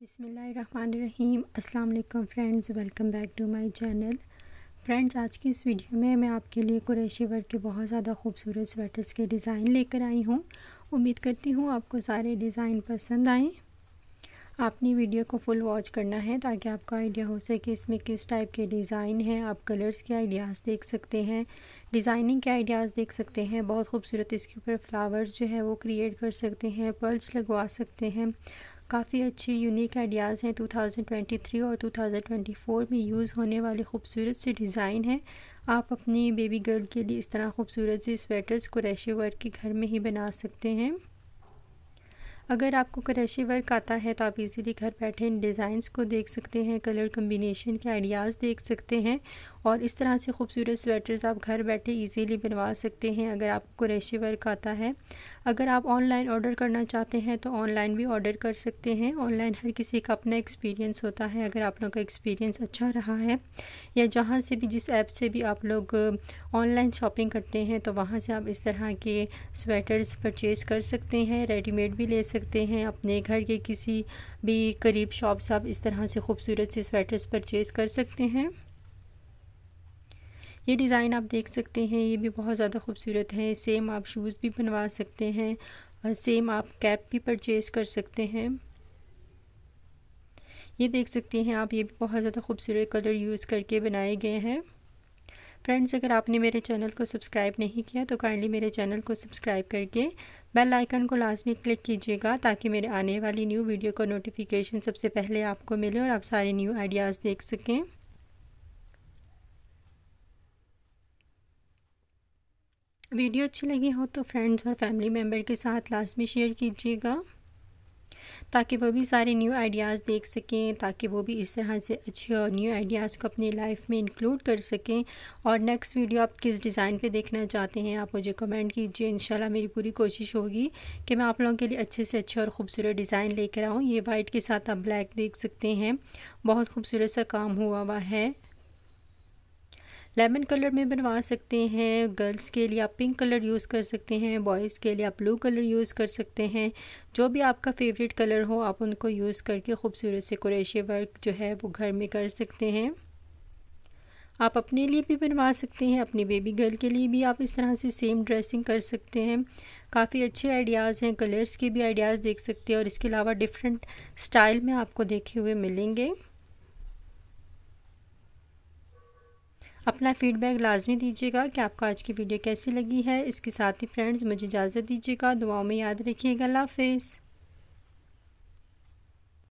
बिसमीम अल्लाम friends welcome back to my channel friends आज की इस वीडियो में मैं आपके लिए कुरेशी वर्क के बहुत ज़्यादा खूबसूरत स्वेटर्स के डिज़ाइन लेकर आई हूँ उम्मीद करती हूँ आपको सारे डिज़ाइन पसंद आएँ आपने वीडियो को फुल वॉच करना है ताकि आपको आइडिया हो सके इसमें किस टाइप के डिज़ाइन हैं आप कलर्स के आइडियाज़ देख सकते हैं डिज़ाइनिंग के आइडियाज़ देख सकते हैं बहुत खूबसूरत इसके ऊपर फ्लावर्स जो है वो क्रिएट कर सकते हैं पर्ल्स लगवा सकते हैं काफ़ी अच्छे यूनिक आइडियाज़ हैं 2023 और 2024 में यूज़ होने वाले खूबसूरत से डिज़ाइन हैं आप अपनी बेबी गर्ल के लिए इस तरह खूबसूरत से स्वेटर्स कुरैशी वर्क के घर में ही बना सकते हैं अगर आपको कुरैशी वर्क आता है तो आप इजीली घर बैठे इन डिज़ाइंस को देख सकते हैं कलर कम्बिनेशन के आइडियाज़ देख सकते हैं और इस तरह से खूबसूरत स्वेटर्स आप घर बैठे इजीली बनवा सकते हैं अगर आपको रेशे वर्क आता है अगर आप ऑनलाइन ऑर्डर करना चाहते हैं तो ऑनलाइन भी ऑर्डर कर सकते हैं ऑनलाइन हर किसी का अपना एक्सपीरियंस होता है अगर आप लोग का एक्सपीरियंस अच्छा रहा है या जहाँ से भी जिस ऐप से भी आप लोग ऑनलाइन शॉपिंग करते हैं तो वहाँ से आप इस तरह के स्वेटर्स परचेज़ कर सकते हैं रेडीमेड भी ले सकते हैं अपने घर के किसी भी करीब शॉप से आप इस तरह से खूबसूरत से स्वेटर्स परचेज़ कर सकते हैं ये डिज़ाइन आप देख सकते हैं ये भी बहुत ज़्यादा खूबसूरत है सेम आप शूज़ भी बनवा सकते हैं और सेम आप कैप भी परचेज़ कर सकते हैं ये देख सकते हैं आप ये भी बहुत ज़्यादा खूबसूरत कलर यूज़ करके बनाए गए हैं फ्रेंड्स अगर आपने मेरे चैनल को सब्सक्राइब नहीं किया तो काइंडली मेरे चैनल को सब्सक्राइब करके बेल आइकन को लाजमी क्लिक कीजिएगा ताकि मेरे आने वाली न्यू वीडियो का नोटिफिकेशन सबसे पहले आपको मिले और आप सारे न्यू आइडियाज़ देख सकें वीडियो अच्छी लगी हो तो फ्रेंड्स और फैमिली मेम्बर के साथ लास्ट में शेयर कीजिएगा ताकि वो भी सारे न्यू आइडियाज़ देख सकें ताकि वो भी इस तरह से अच्छे और न्यू आइडियाज़ को अपनी लाइफ में इंक्लूड कर सकें और नेक्स्ट वीडियो आप किस डिज़ाइन पे देखना चाहते हैं आप मुझे कमेंट कीजिए इंशाल्लाह मेरी पूरी कोशिश होगी कि मैं आप लोगों के लिए अच्छे से अच्छे और ख़ूबसूरत डिज़ाइन लेकर आऊँ ये वाइट के साथ आप ब्लैक देख सकते हैं बहुत खूबसूरत सा काम हुआ हुआ है लेमन कलर में बनवा सकते हैं गर्ल्स के लिए आप पिंक कलर यूज़ कर सकते हैं बॉयज़ के लिए आप ब्लू कलर यूज़ कर सकते हैं जो भी आपका फेवरेट कलर हो आप उनको यूज़ करके खूबसूरत से कुरेशी वर्क जो है वो घर में कर सकते हैं आप अपने लिए भी बनवा सकते हैं अपनी बेबी गर्ल के लिए भी आप इस तरह से सेम ड्रेसिंग कर सकते हैं काफ़ी अच्छे आइडियाज़ हैं कलर्स के भी आइडियाज़ देख सकते हैं और इसके अलावा डिफरेंट स्टाइल में आपको देखे हुए मिलेंगे अपना फीडबैक लाजमी दीजिएगा कि आपको आज की वीडियो कैसी लगी है इसके साथ ही फ्रेंड्स मुझे इजाज़त दीजिएगा दुआओं में याद रखिएगा हाफिज़